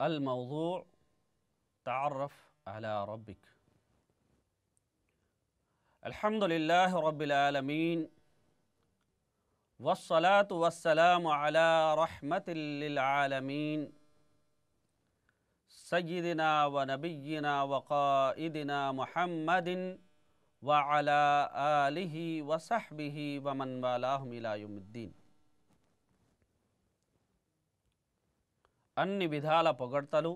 الموضوع تعرف على ربك الحمد لله رب العالمين والصلاة والسلام على رحمة للعالمين سيدنا ونبينا وقائدنا محمد وعلى آله وصحبه ومن والاهم إلى يوم الدين అన్ని విధాల పొగడ్తలు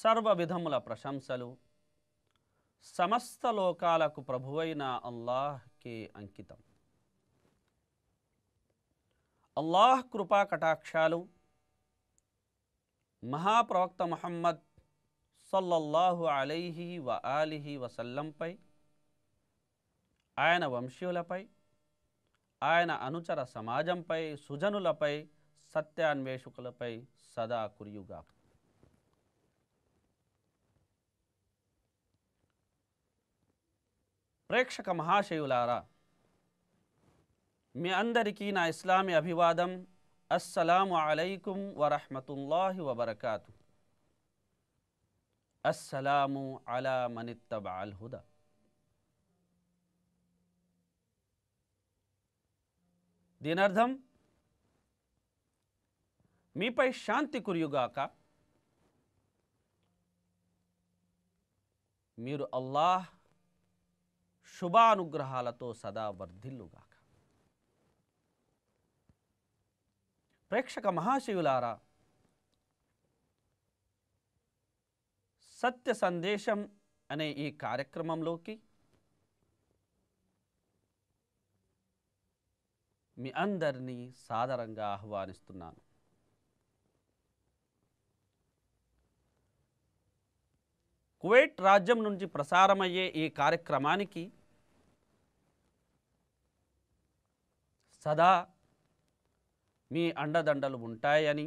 సర్వ విధముల ప్రశంసలు సమస్త లోకాలకు ప్రభువైన అల్లాహ్కే అంకితం అల్లాహ్ కృపా కటాక్షాలు మహాప్రవక్త మహమ్మద్ సల్లల్లాహు అలైహి వ ఆలిహి వసల్లంపై ఆయన వంశీయులపై ఆయన అనుచర సమాజంపై సుజనులపై సత్యాన్వేషకులపై సదా కురియుగాక ప్రేక్షక మహాశయులారా మీ అందరికీ నా ఇస్లామీ అభివాదం అస్సలాము అలైకుం వరహమతుల్లాహి వబర్కాతు అస్సలాము అలా మనిత్తబ అల్హుదా దీనర్థం మీపై శాంతి కురియుగాక మీరు అల్లాహ్ శుభానుగ్రహాలతో సదా వర్ధిల్లుగాక ప్రేక్షక మహాశివులారా సత్య సందేశం అనే ఈ కార్యక్రమంలోకి మీ అందరినీ సాదరంగా ఆహ్వానిస్తున్నాను కువైట్ రాజ్యం నుంచి ప్రసారమయ్యే ఈ కార్యక్రమానికి సదా మీ అండదండలు ఉంటాయని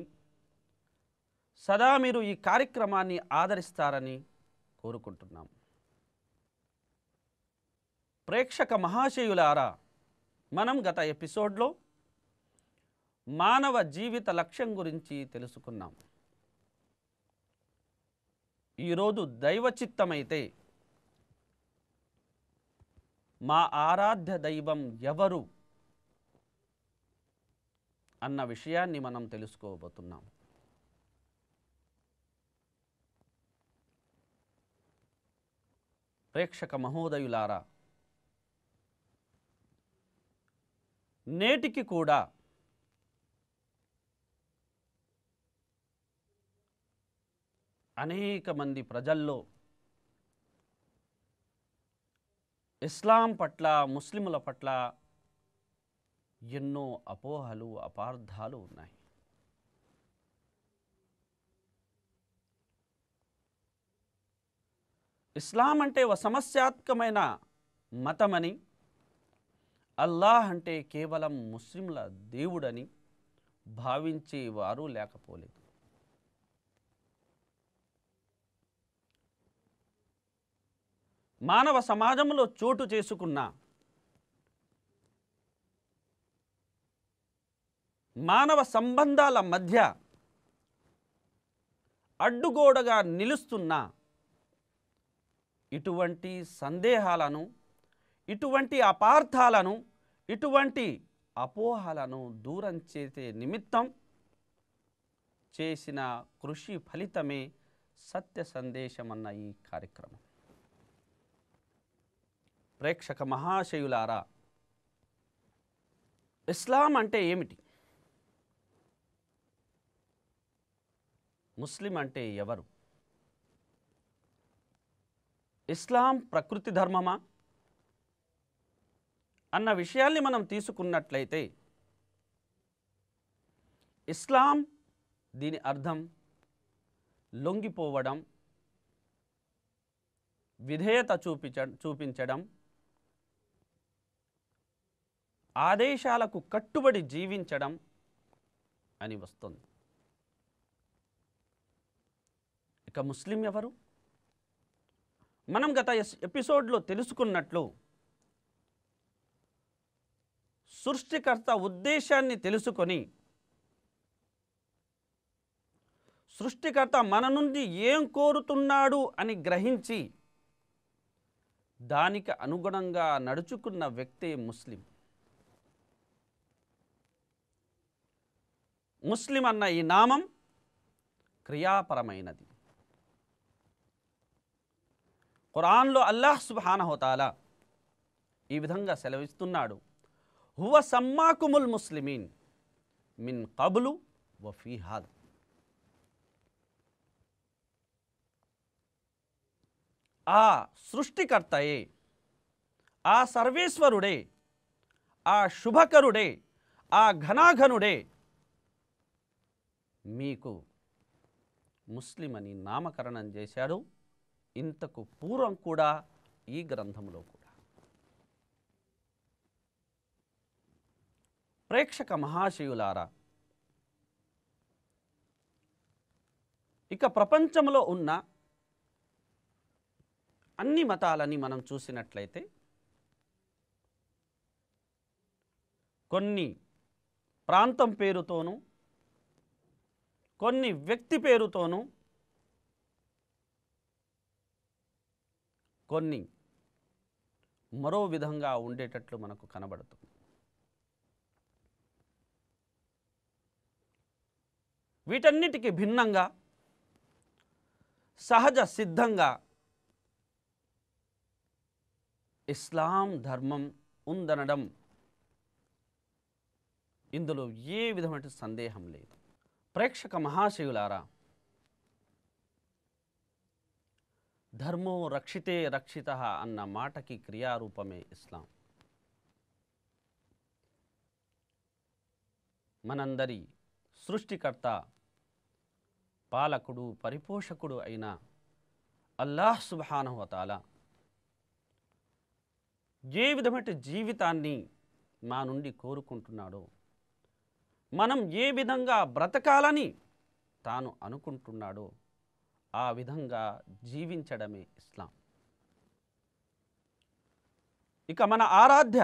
సదా మీరు ఈ కార్యక్రమాన్ని ఆదరిస్తారని కోరుకుంటున్నాం ప్రేక్షక మహాశయులారా మనం గత ఎపిసోడ్లో మానవ జీవిత లక్ష్యం గురించి తెలుసుకున్నాం ఈరోజు దైవచిత్తమైతే మా ఆరాధ్య దైవం ఎవరు అన్న విషయాన్ని మనం తెలుసుకోబోతున్నాం ప్రేక్షక మహోదయులారా నేటికి కూడా అనేక మంది ప్రజల్లో ఇస్లాం పట్ల ముస్లిముల పట్ల ఎన్నో అపోహలు అపార్థాలు ఉన్నాయి ఇస్లాం అంటే ఒక సమస్యాత్మకమైన మతమని అల్లాహ్ అంటే కేవలం ముస్లింల దేవుడని భావించేవారు లేకపోలేదు మానవ సమాజంలో చోటు చేసుకున్న మానవ సంబంధాల మధ్య అడ్డుగోడగా నిలుస్తున్న ఇటువంటి సందేహాలను ఇటువంటి అపార్థాలను ఇటువంటి అపోహలను దూరం చేసే నిమిత్తం చేసిన కృషి ఫలితమే సత్య సందేశమన్న ఈ కార్యక్రమం ప్రేక్షక మహాశయులారా ఇస్లాం అంటే ఏమిటి ముస్లిం అంటే ఎవరు ఇస్లాం ప్రకృతి ధర్మమా అన్న విషయాల్ని మనం తీసుకున్నట్లయితే ఇస్లాం దీని అర్థం లొంగిపోవడం విధేయత చూపించ చూపించడం ఆదేశాలకు కట్టుబడి జీవించడం అని వస్తుంది ఇక ముస్లిం ఎవరు మనం గత ఎపిసోడ్లో తెలుసుకున్నట్లు సృష్టికర్త ఉద్దేశాన్ని తెలుసుకొని సృష్టికర్త మన నుండి ఏం కోరుతున్నాడు అని గ్రహించి దానికి అనుగుణంగా నడుచుకున్న వ్యక్తే ముస్లిం ముస్లిం అన్న ఈ నామం క్రియాపరమైనది ఖురాన్లో అల్లాహ్ సుబానహోతాలా ఈ విధంగా సెలవిస్తున్నాడు హువ సమ్మాకుముల్ ముస్లిమీన్ మిన్ కబులు వఫీహాద్ ఆ సృష్టికర్తయే ఆ సర్వేశ్వరుడే ఆ శుభకరుడే ఆ ఘనాఘనుడే మీకు ముస్లిం అని నామకరణం చేశాడు ఇంతకు పూర్వం కూడా ఈ గ్రంథంలో కూడా ప్రేక్షక మహాశివులారా ఇక ప్రపంచంలో ఉన్న అన్ని మతాలని మనం చూసినట్లయితే కొన్ని ప్రాంతం పేరుతోనూ కొన్ని వ్యక్తి పేరుతోనూ కొన్ని మరో విధంగా ఉండేటట్లు మనకు కనబడుతుంది వీటన్నిటికీ భిన్నంగా సహజ సిద్ధంగా ఇస్లాం ధర్మం ఉందనడం ఇందులో ఏ విధమైన సందేహం లేదు ప్రేక్షక మహాశివులారా ధర్మో రక్షితే రక్షిత అన్న మాటకి క్రియారూపమే ఇస్లాం మనందరి సృష్టికర్త పాలకుడు పరిపోషకుడు అయిన అల్లాహ్ సుబానహతాల ఏ విధమైన జీవితాన్ని మా నుండి కోరుకుంటున్నాడో మనం ఏ విధంగా బ్రతకాలని తాను అనుకుంటున్నాడో ఆ విధంగా జీవించడమే ఇస్లాం ఇక మన ఆరాధ్య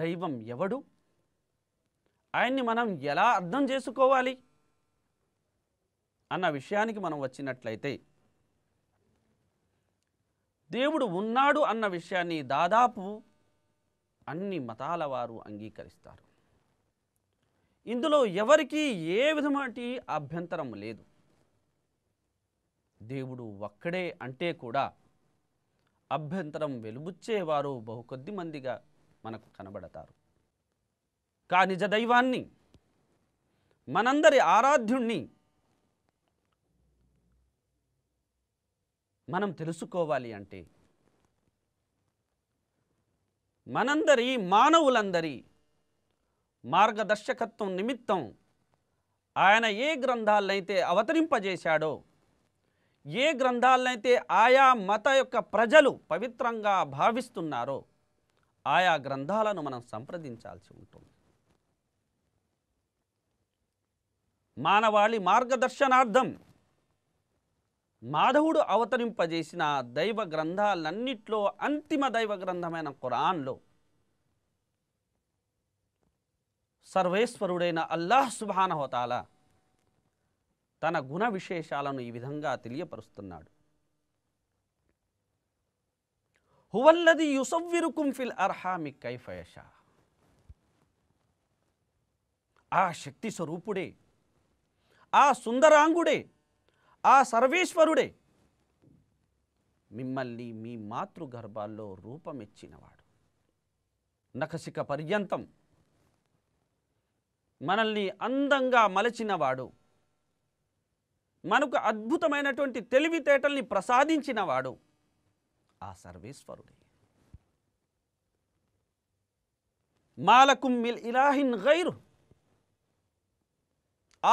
దైవం ఎవడు ఆయన్ని మనం ఎలా అర్థం చేసుకోవాలి అన్న విషయానికి మనం వచ్చినట్లయితే దేవుడు ఉన్నాడు అన్న విషయాన్ని దాదాపు అన్ని మతాల వారు అంగీకరిస్తారు ఇందులో ఎవరికి ఏ విధమాటి అభ్యంతరం లేదు దేవుడు ఒక్కడే అంటే కూడా అభ్యంతరం వెలుబుచ్చేవారు బహు కొద్ది మందిగా మనకు కనబడతారు కా నిజ దైవాన్ని మనందరి ఆరాధ్యుణ్ణి మనం తెలుసుకోవాలి అంటే మనందరి మానవులందరి మార్గదర్శకత్వం నిమిత్తం ఆయన ఏ గ్రంథాలనైతే అవతరింపజేశాడో ఏ గ్రంథాలనైతే ఆయా మత యొక్క ప్రజలు పవిత్రంగా భావిస్తున్నారో ఆయా గ్రంథాలను మనం సంప్రదించాల్సి ఉంటుంది మానవాళి మార్గదర్శనార్థం మాధవుడు అవతరింపజేసిన దైవ గ్రంథాలన్నిట్లో అంతిమ దైవ గ్రంథమైన కురాన్లో సర్వేశ్వరుడైన అల్లాహ్ సుబానహోతాల తన గుణ విశేషాలను ఈ విధంగా తెలియపరుస్తున్నాడు హువల్లది యుసవ్విరుకుం ఫిల్ అర్హామి కైఫయష ఆ శక్తి స్వరూపుడే ఆ సుందరాంగుడే ఆ సర్వేశ్వరుడే మిమ్మల్ని మీ మాతృగర్భాల్లో రూపమెచ్చినవాడు నఖశిక పర్యంతం మనల్ని అందంగా మలచినవాడు మనకు అద్భుతమైనటువంటి తెలివితేటల్ని ప్రసాదించినవాడు ఆ సర్వేశ్వరుడే మాలకుం మిల్ ఇలాహిన్ గైరు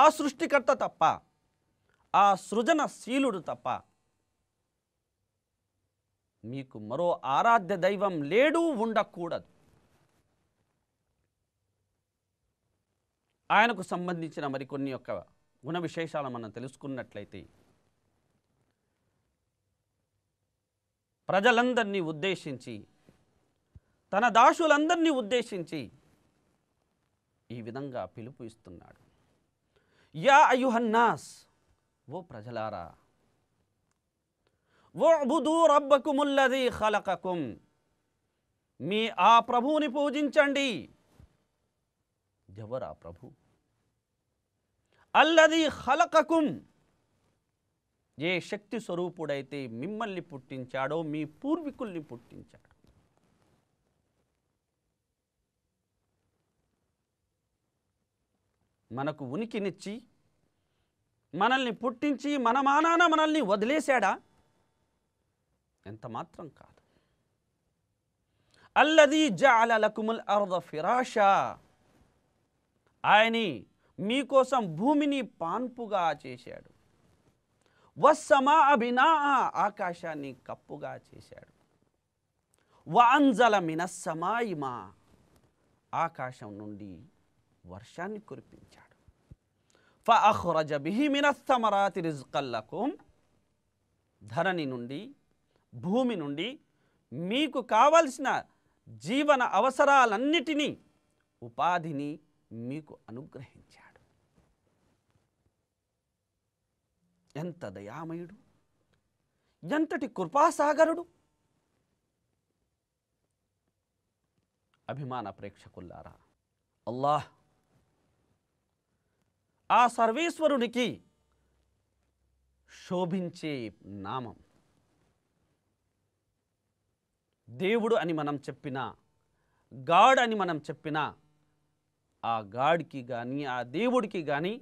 ఆ సృష్టికర్త తప్ప ఆ సృజనశీలుడు తప్ప మీకు మరో ఆరాధ్య దైవం లేడు ఉండకూడదు ఆయనకు సంబంధించిన మరికొన్ని యొక్క గుణ విశేషాలు మనం తెలుసుకున్నట్లయితే ప్రజలందరినీ ఉద్దేశించి తన దాసులందరినీ ఉద్దేశించి ఈ విధంగా పిలుపు ఇస్తున్నాడు యా అయుహన్నాస్ ఓ ప్రజలారా ఓ బుధూ రబ్బకుముల్లది ఖలకకుం మీ ఆ ప్రభువుని పూజించండి ఎవరా ప్రభు అల్లది హలకకుం ఏ శక్తి స్వరూపుడైతే మిమ్మల్ని పుట్టించాడో మీ పూర్వీకుల్ని పుట్టించాడు మనకు ఉనికినిచ్చి మనల్ని పుట్టించి మన మానాన మనల్ని వదిలేశాడా ఎంత మాత్రం కాదు అల్లది జాలకుముల్ అర్ద ఫిరాషా ఆయని మీకోసం భూమిని పాన్పుగా చేశాడు వస్సమా అభినా ఆకాశాన్ని కప్పుగా చేశాడు వాంజల మినస్సమాయిమా ఆకాశం నుండి వర్షాన్ని కురిపించాడు ఫహరజ బిహి మినస్తమరాతి రిజ్కల్లకుం ధరణి నుండి భూమి నుండి మీకు కావలసిన జీవన అవసరాలన్నిటినీ ఉపాధిని మీకు అనుగ్రహించాడు ఎంత దయామయుడు ఎంతటి కృపాసాగరుడు అభిమాన ప్రేక్షకుల్లారా అల్లాహ్ ఆ సర్వేశ్వరునికి శోభించే నామం దేవుడు అని మనం చెప్పిన గాడ్ అని మనం చెప్పిన ఆ గాడ్కి కానీ ఆ దేవుడికి కానీ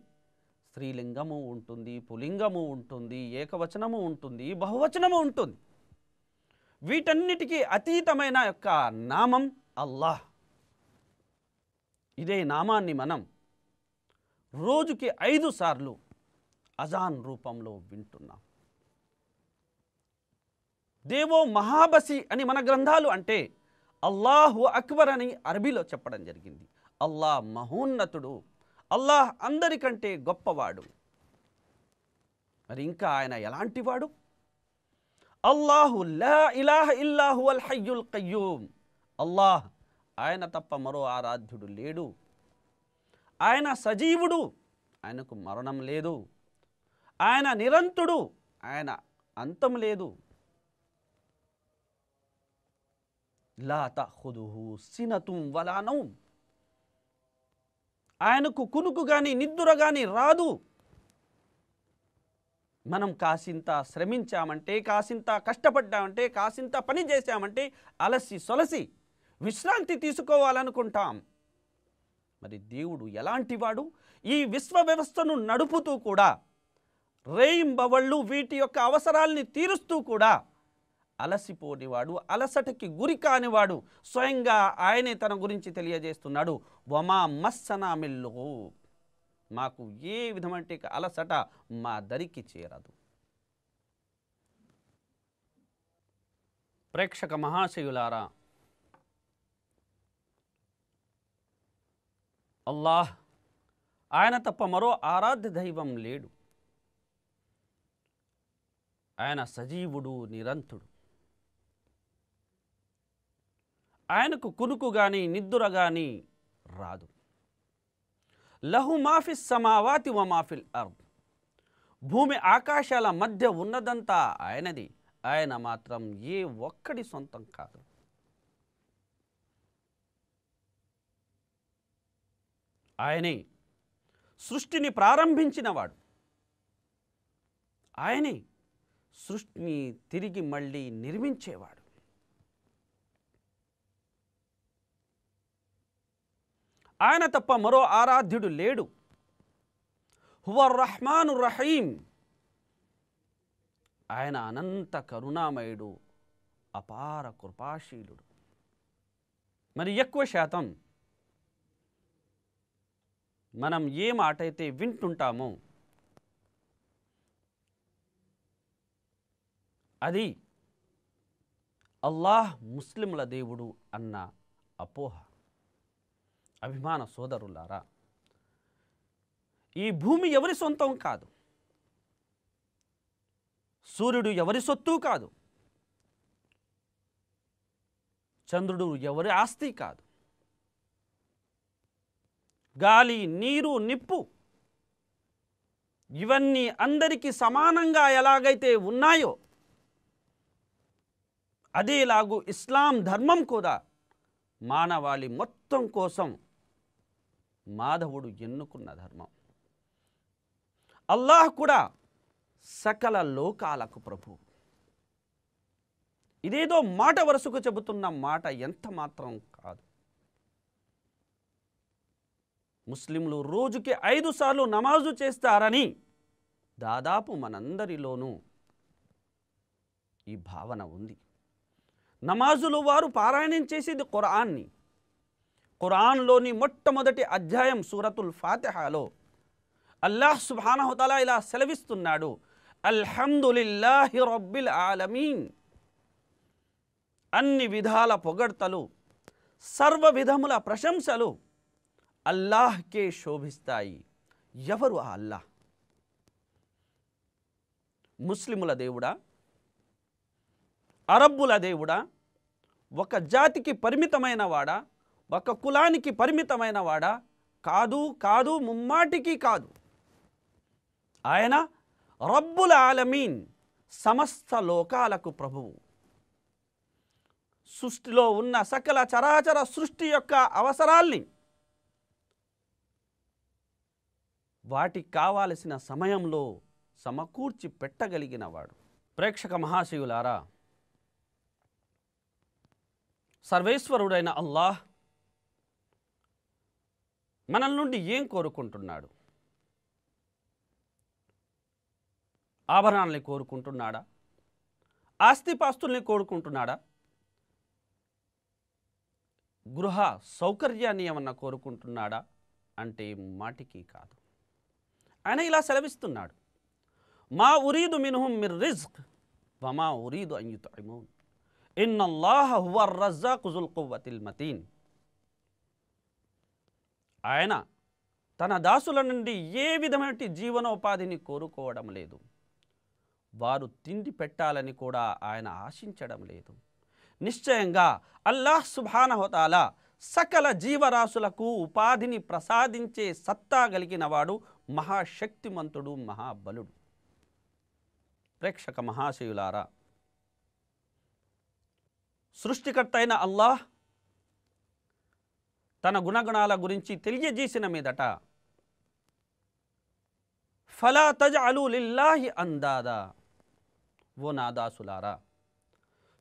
స్త్రీలింగము ఉంటుంది పులింగము ఉంటుంది ఏకవచనము ఉంటుంది బహువచనము ఉంటుంది వీటన్నిటికీ అతీతమైన యొక్క నామం అల్లాహ్ ఇదే నామాన్ని మనం రోజుకి ఐదు సార్లు అజాన్ రూపంలో వింటున్నాం దేవో మహాబసి అని మన గ్రంథాలు అంటే అల్లాహు అక్బర్ అని అరబీలో చెప్పడం జరిగింది అల్లా మహోన్నతుడు అల్లాహ్ అందరికంటే గొప్పవాడు మరి ఇంకా ఆయన ఎలాంటివాడు అల్లాహు లా ఇల్లాహు అల్ హయ్యుల్ కయ్యూమ్ అల్లాహ్ ఆయన తప్ప మరో ఆరాధ్యుడు లేడు ఆయన సజీవుడు ఆయనకు మరణం లేదు ఆయన నిరంతుడు ఆయన అంతం లేదు లా తహుదుహు సినతుం వలానౌం ఆయనకు కునుకు కానీ నిద్ర కానీ రాదు మనం కాసింత శ్రమించామంటే కాసింత కష్టపడ్డామంటే కాసింత పని చేశామంటే అలసి సొలసి విశ్రాంతి తీసుకోవాలనుకుంటాం మరి దేవుడు ఎలాంటివాడు ఈ విశ్వ వ్యవస్థను నడుపుతూ కూడా రేయింబవళ్ళు వీటి యొక్క అవసరాల్ని తీరుస్తూ కూడా అలసిపోనివాడు అలసటకి గురి కానివాడు స్వయంగా ఆయనే తన గురించి తెలియజేస్తున్నాడు వమా మస్సనామిల్లు మాకు ఏ విధమంటే అలసట మా దరికి చేరదు ప్రేక్షక మహాశయులారా అల్లాహ్ ఆయన తప్ప మరో ఆరాధ్య దైవం లేడు ఆయన సజీవుడు నిరంతుడు ఆయనకు కునుకు కానీ నిద్ర కానీ రాదు లహు మాఫిస్ సమావాతి వమాఫిల్ అర్బ్ భూమి ఆకాశాల మధ్య ఉన్నదంతా ఆయనది ఆయన మాత్రం ఏ ఒక్కడి సొంతం కాదు ఆయనే సృష్టిని ప్రారంభించినవాడు ఆయనే సృష్టిని తిరిగి మళ్ళీ నిర్మించేవాడు ఆయన తప్ప మరో ఆరాధ్యుడు లేడు హువర్ రహమాను రహీం ఆయన అనంత కరుణామయుడు అపార కృపాశీలుడు మరి ఎక్కువ శాతం మనం ఏ మాట అయితే వింటుంటామో అది అల్లాహ్ ముస్లింల దేవుడు అన్న అపోహ అభిమాన సోదరులారా ఈ భూమి ఎవరి సొంతం కాదు సూర్యుడు ఎవరి సొత్తు కాదు చంద్రుడు ఎవరి ఆస్తి కాదు గాలి నీరు నిప్పు ఇవన్నీ అందరికీ సమానంగా ఎలాగైతే ఉన్నాయో అదేలాగు ఇస్లాం ధర్మం కూడా మానవాళి మొత్తం కోసం మాధవుడు ఎన్నుకున్న ధర్మం అల్లాహ్ కూడా సకల లోకాలకు ప్రభు ఇదేదో మాట వరుసకు చెబుతున్న మాట ఎంత మాత్రం కాదు ముస్లింలు రోజుకి ఐదు సార్లు నమాజు చేస్తారని దాదాపు మనందరిలోనూ ఈ భావన ఉంది నమాజులు వారు పారాయణం చేసేది కురాన్ని ఖురాన్లోని మొట్టమొదటి అధ్యాయం సూరతుల్ ఫాతిహాలో అల్లాహ్ సుబానహుతలా ఇలా సెలవిస్తున్నాడు అల్హందులిల్లాహి రబ్బిల్ ఆలమీన్ అన్ని విధాల పొగడ్తలు సర్వ విధముల ప్రశంసలు అల్లాహ్కే శోభిస్తాయి ఎవరు ఆ అల్లాహ్ ముస్లిముల దేవుడా అరబ్బుల దేవుడా ఒక జాతికి పరిమితమైన వాడా ఒక కులానికి పరిమితమైన వాడా కాదు కాదు ముమ్మాటికి కాదు ఆయన రబ్బుల ఆలమీన్ సమస్త లోకాలకు ప్రభువు సృష్టిలో ఉన్న సకల చరాచర సృష్టి యొక్క అవసరాల్ని వాటికి కావలసిన సమయంలో సమకూర్చి పెట్టగలిగిన వాడు ప్రేక్షక మహాశివులారా సర్వేశ్వరుడైన అల్లాహ్ మనల్ నుండి ఏం కోరుకుంటున్నాడు ఆభరణాలని కోరుకుంటున్నాడా ఆస్తిపాస్తుల్ని కోరుకుంటున్నాడా గృహ సౌకర్యాన్ని ఏమన్నా కోరుకుంటున్నాడా అంటే మాటికి కాదు ఆయన ఇలా సెలవిస్తున్నాడు మా ఉరీదు మినుహు మిర్ రిజ్క్ వమా ఉరీదు అయ్యుతాయిమౌన్ ఇన్నల్లాహ హువర్ రజ్జా కుజుల్ కువ్వతిల్ మతీన్ ఆయన తన దాసుల నుండి ఏ విధమైన జీవనోపాధిని కోరుకోవడం లేదు వారు తిండి పెట్టాలని కూడా ఆయన ఆశించడం లేదు నిశ్చయంగా అల్లాహ్ సుభానహోతాల సకల జీవరాశులకు ఉపాధిని ప్రసాదించే సత్తా కలిగిన వాడు మహాశక్తిమంతుడు మహాబలుడు ప్రేక్షక మహాశయులారా సృష్టికర్త అయిన అల్లాహ్ తన గుణగణాల గురించి తెలియజేసిన మీదట ఫలా తజ అలు లిల్లాహి అందాదా ఓ నాదాసులారా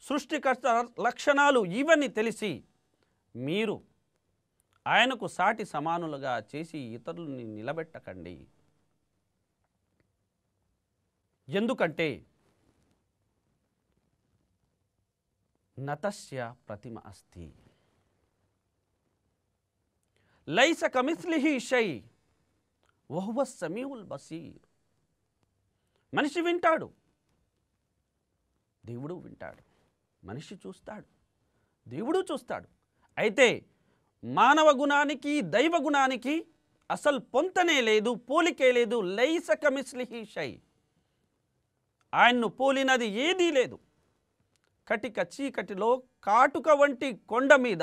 సృష్టికర్త లక్షణాలు ఇవని తెలిసి మీరు ఆయనకు సాటి సమానులుగా చేసి ఇతరులని నిలబెట్టకండి ఎందుకంటే నతస్య ప్రతిమ అస్తి లైస కమిస్లిహి షై వహువ సమీవుల్ బసీర్ మనిషి వింటాడు దేవుడు వింటాడు మనిషి చూస్తాడు దేవుడు చూస్తాడు అయితే మానవ గుణానికి దైవ గుణానికి అసలు పొంతనే లేదు పోలికే లేదు లైస కమిస్లిహి షై ఆయన్ను పోలినది ఏదీ లేదు కటిక చీకటిలో కాటుక వంటి కొండ మీద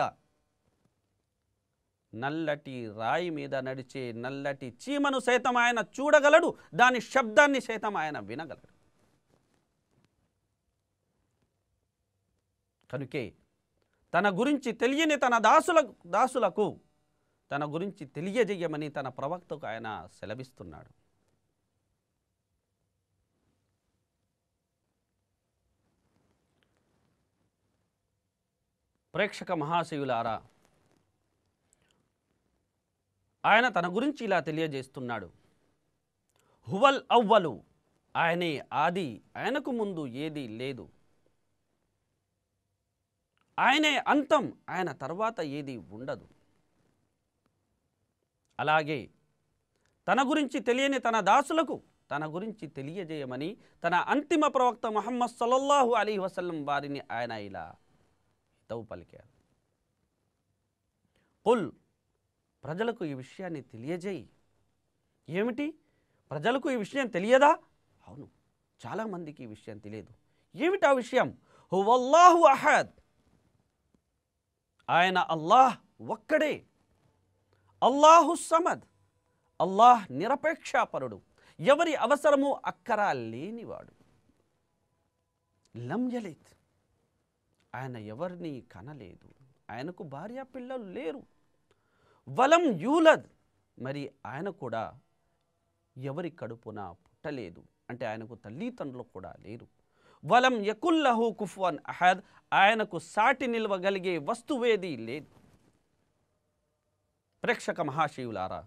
నల్లటి రాయి మీద నడిచే నల్లటి చీమను సైతం ఆయన చూడగలడు దాని శబ్దాన్ని సైతం ఆయన వినగలడు కనుకే తన గురించి తెలియని తన దాసుల దాసులకు తన గురించి తెలియజేయమని తన ప్రవక్తకు ఆయన సెలవిస్తున్నాడు ప్రేక్షక మహాశయులారా ఆయన తన గురించి ఇలా తెలియజేస్తున్నాడు హువల్ అవ్వలు ఆయనే ఆది ఆయనకు ముందు ఏది లేదు ఆయనే అంతం ఆయన తర్వాత ఏది ఉండదు అలాగే తన గురించి తెలియని తన దాసులకు తన గురించి తెలియజేయమని తన అంతిమ ప్రవక్త మొహమ్మద్ సల్లల్లాహు అలీ వసల్లం వారిని ఆయన ఇలా హితవు పలికారు ప్రజలకు ఈ విషయాన్ని తెలియజేయి ఏమిటి ప్రజలకు ఈ విషయం తెలియదా అవును చాలామందికి ఈ విషయం తెలియదు ఏమిటి ఆ విషయం హువల్లాహు అహద్ ఆయన అల్లాహ్ ఒక్కడే అల్లాహు సమద్ అల్లాహ్ నిరపేక్షాపరుడు ఎవరి అవసరము అక్కరా లేనివాడు లంజలేత్ ఆయన ఎవరిని కనలేదు ఆయనకు భార్య పిల్లలు లేరు వలం యూలద్ మరి ఆయన కూడా ఎవరి కడుపున పుట్టలేదు అంటే ఆయనకు తల్లిదండ్రులు కూడా లేరు వలం యకుల్లహు కుఫ్వాన్ అహద్ ఆయనకు సాటి నిల్వగలిగే వస్తువేది లేదు ప్రేక్షక మహాశివులారా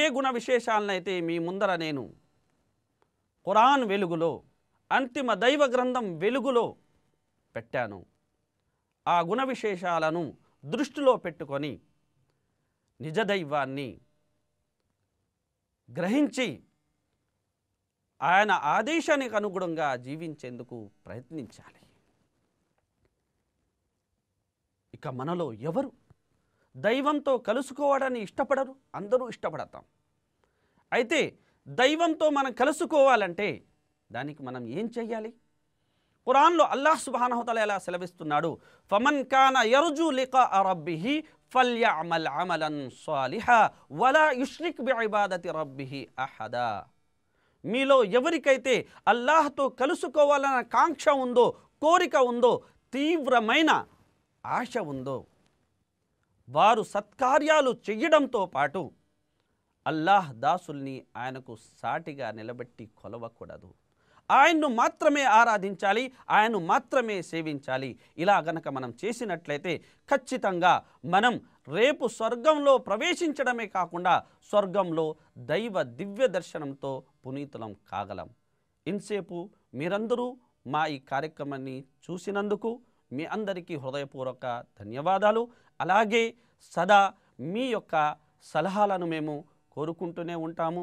ఏ గుణ విశేషాలనైతే మీ ముందర నేను ఖురాన్ వెలుగులో అంతిమ దైవ గ్రంథం వెలుగులో పెట్టాను ఆ గుణ విశేషాలను దృష్టిలో పెట్టుకొని నిజదైవాన్ని గ్రహించి ఆయన ఆదేశానికి అనుగుణంగా జీవించేందుకు ప్రయత్నించాలి ఇక మనలో ఎవరు దైవంతో కలుసుకోవడాన్ని ఇష్టపడరు అందరూ ఇష్టపడతాం అయితే దైవంతో మనం కలుసుకోవాలంటే దానికి మనం ఏం చెయ్యాలి ఖురాన్లో అల్లాహ్ సుబానహతల ఎలా సెలవిస్తున్నాడు ఫమన్ కాన యరుజు లిఖా అరబ్బిహి ఫల్యామల్ అమలన్ సాలిహా వలా యుష్రిక్ బి ఇబాదతి రబ్బిహి అహదా మీలో ఎవరికైతే అల్లాహ్తో కలుసుకోవాలన్న కాంక్ష ఉందో కోరిక ఉందో తీవ్రమైన ఆశ ఉందో వారు సత్కార్యాలు చెయ్యడంతో పాటు అల్లాహ్ దాసుల్ని ఆయనకు సాటిగా నిలబెట్టి కొలవకూడదు ఆయన్ను మాత్రమే ఆరాధించాలి ఆయన్ను మాత్రమే సేవించాలి ఇలా గనక మనం చేసినట్లయితే ఖచ్చితంగా మనం రేపు స్వర్గంలో ప్రవేశించడమే కాకుండా స్వర్గంలో దైవ దివ్య దర్శనంతో పునీతులం కాగలం ఇన్సేపు మీరందరూ మా ఈ కార్యక్రమాన్ని చూసినందుకు మీ అందరికీ హృదయపూర్వక ధన్యవాదాలు అలాగే సదా మీ యొక్క సలహాలను మేము కోరుకుంటూనే ఉంటాము